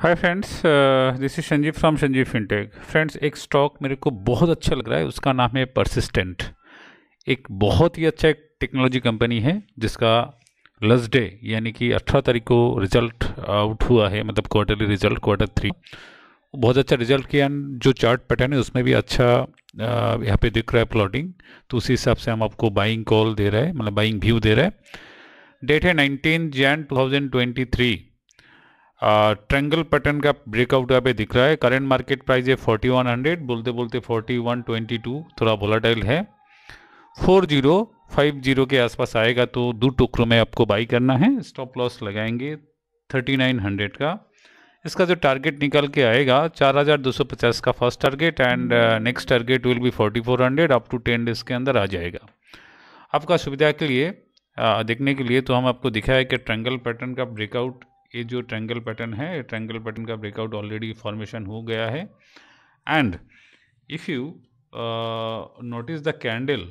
hi friends this is Sanjeev from Sanjeev fintech friends एक stock मेरे को बहुत अच्छा लग रहा है उसका नाम है परसिस्टेंट एक बहुत ही अच्छा एक टेक्नोलॉजी कंपनी है जिसका लस्ट डे यानी कि 18 तारीख को रिजल्ट आउट हुआ है मतलब क्वार्टरली रिजल्ट क्वार्टर थ्री बहुत अच्छा रिजल्ट किया एंड जो चार्ट पैटर्न है उसमें भी अच्छा uh, यहाँ पे दिख रहा है प्लॉटिंग तो उसी हिसाब से हम आपको बाइंग कॉल दे रहे हैं मतलब बाइंग व्यू दे रहा है डेट है nineteen Jan to triangle pattern का ब्रेकआउट यहाँ पे दिख रहा है करेंट मार्केट प्राइस है 4100 बोलते बोलते 4122 थोड़ा वोलाटाइल है 4050 के आसपास आएगा तो दो टोकरों में आपको बाई करना है स्टॉप लॉस लगाएंगे 3900 का इसका जो टारगेट निकल के आएगा 4250 का first target and next target will be 4400 up to ten days के अंदर आ जाएगा आपका सुविधा के लिए आ, देखने के लिए तो हम आपको दिखाया है कि ट्रेंगल पैटर्न का ब्रेकआउट ये जो ट्रैंगल पैटर्न है ट्रैंगल पैटर्न का ब्रेकआउट ऑलरेडी फॉर्मेशन हो गया है and if you notice the candle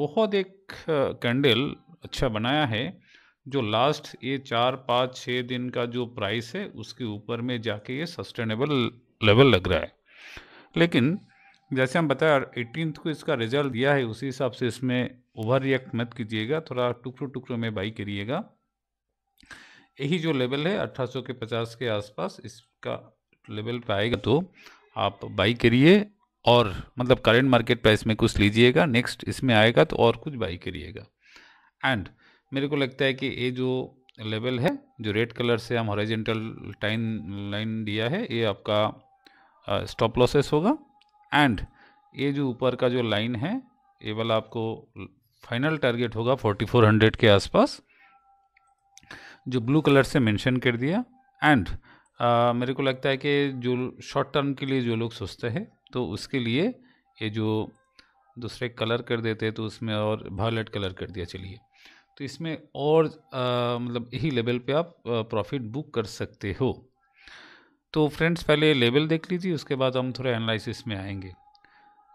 बहुत एक कैंडल uh, अच्छा बनाया है जो लास्ट ये चार पाँच छः दिन का जो प्राइस है उसके ऊपर में जाके ये सस्टेनेबल लेवल लग रहा है लेकिन जैसे हम बताए एटीन को इसका रिजल्ट दिया है उसी हिसाब से इसमें ओवर रिएक्ट मत कीजिएगा थोड़ा टुकड़ों टुकड़ों में बाई करिएगा यही जो लेवल है अट्ठारह के पचास के आसपास इसका लेवल पे आएगा तो आप बाई करिए और मतलब करेंट मार्केट प्राइस में कुछ लीजिएगा नेक्स्ट इसमें आएगा तो और कुछ बाई करिएगा एंड मेरे को लगता है कि ये जो लेवल है जो रेड कलर से हम हॉरिजेंटल टाइम लाइन दिया है ये आपका स्टॉप लॉसेस होगा एंड ये जो ऊपर का जो लाइन है ये वाला आपको फाइनल टारगेट होगा 4400 के आसपास जो ब्लू कलर से मेंशन कर दिया एंड uh, मेरे को लगता है कि जो शॉर्ट टर्म के लिए जो लोग सोचते हैं तो उसके लिए ये जो दूसरे कलर कर देते तो उसमें और वायलेट कलर कर दिया चलिए तो इसमें और आ, uh, मतलब यही लेवल पे आप प्रॉफिट uh, बुक कर सकते हो तो फ्रेंड्स पहले लेवल देख लीजिए उसके बाद हम थोड़ा एनालिसिस में आएंगे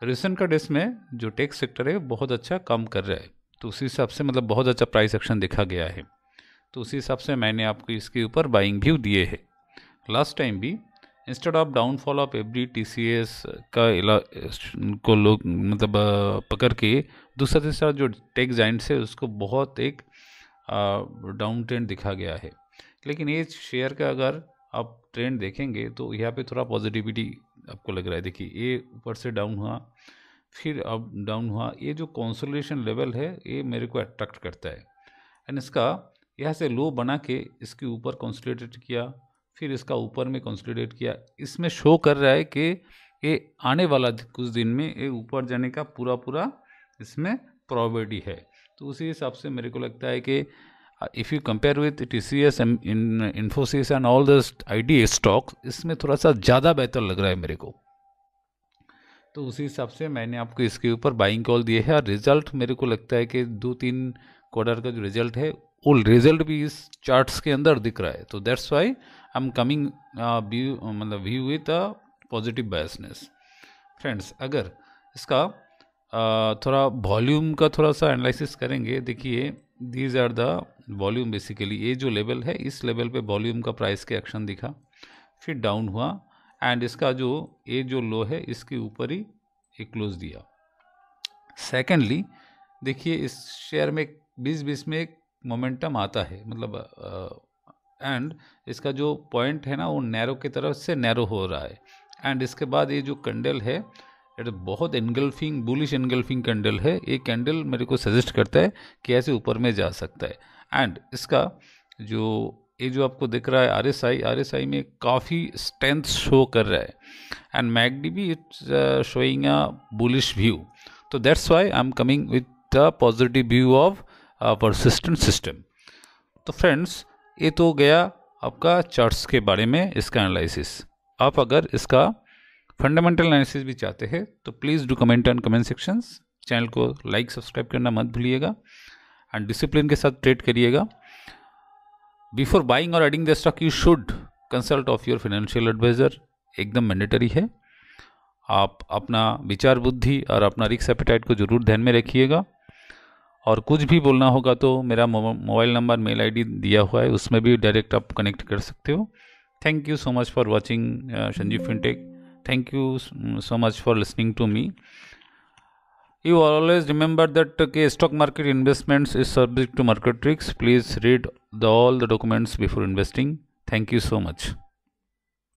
रिसेंट का डेस में जो टेक्स सेक्टर है बहुत अच्छा काम कर रहा है तो उसी हिसाब से मतलब बहुत अच्छा प्राइस एक्शन देखा गया है तो उसी हिसाब से मैंने आपको इसके ऊपर बाइंग व्यू दिए है लास्ट टाइम भी instead of downfall of C S का को लोग मतलब पकड़ के दूसरा तीसरा जो टेक जाइंट है उसको बहुत एक डाउन ट्रेंड दिखा गया है लेकिन ये शेयर का अगर आप ट्रेंड देखेंगे तो यहाँ पे थोड़ा पॉजिटिविटी आपको लग रहा है देखिए ये ऊपर से डाउन हुआ फिर अब डाउन हुआ ये जो कॉन्सोलेशन लेवल है ये मेरे को अट्रैक्ट करता है एंड इसका यहाँ से लो बना के इसके ऊपर कॉन्सलेटेड किया फिर इसका ऊपर में कॉन्सलेटेड किया इसमें शो कर रहा है कि ये आने वाला कुछ दिन में ये ऊपर जाने का पूरा पूरा इसमें प्रॉबर्टी है तो उसी हिसाब से मेरे को लगता है कि if you compare with T C S M Infosys and all the I T stock इसमें थोड़ा सा ज़्यादा बेहतर लग रहा है मेरे को तो उसी हिसाब से मैंने आपको इसके ऊपर बाइंग कॉल दिए है और रिजल्ट मेरे को लगता है कि दो तीन क्वार्टर का जो रिजल्ट है वो रिजल्ट भी इस चार्ट्स के अंदर दिख रहा है तो that's why I am coming मतलब view with a positive biasness friends अगर इसका uh, थोड़ा वॉल्यूम का थोड़ा सा एनालिसिस करेंगे देखिए these are the volume basically ये जो लेवल है इस लेवल पे वॉल्यूम का प्राइस के एक्शन दिखा फिर डाउन हुआ एंड इसका जो ये जो लो है इसके ऊपर ही एक क्लोज दिया सेकेंडली देखिए इस शेयर में बीस बीस में एक मोमेंटम आता है मतलब एंड इसका जो पॉइंट है ना वो नैरो की तरफ से नैरो हो रहा है एंड इसके बाद ये जो कैंडल है एट बहुत एनगल्फिंग बुलिश एनगल्फिंग कैंडल है ये कैंडल मेरे को सजेस्ट करता है कि ऐसे ऊपर में जा सकता है एंड इसका जो ये जो आपको दिख रहा है R S I R S I में काफ़ी स्ट्रेंथ शो कर रहा है एंड मैगडी भी it's showing a bullish view तो that's why I am coming with the positive view of Persistent System तो फ्रेंड्स ये तो गया आपका चार्ट्स के बारे में इसका एनालिसिस आप अगर इसका फंडामेंटल एनालिसिस भी चाहते हैं तो please do comment on comment sections channel को लाइक सब्सक्राइब करना मत भूलिएगा एंड डिसिप्लिन के साथ ट्रेड करिएगा बिफोर बाइंग और adding the stock you should consult of your financial advisor एकदम मैंडेटरी है आप अपना विचार बुद्धि और अपना रिक्स एपिटाइट को जरूर ध्यान में रखिएगा और कुछ भी बोलना होगा तो मेरा मोबाइल नंबर मेल आईडी दिया हुआ है उसमें भी डायरेक्ट आप कनेक्ट कर सकते हो thank you so much for watching Sanjeev fintech thank you so much for listening to me you always remember that के stock market investments is subject to market tricks please read the all the documents before investing thank you so much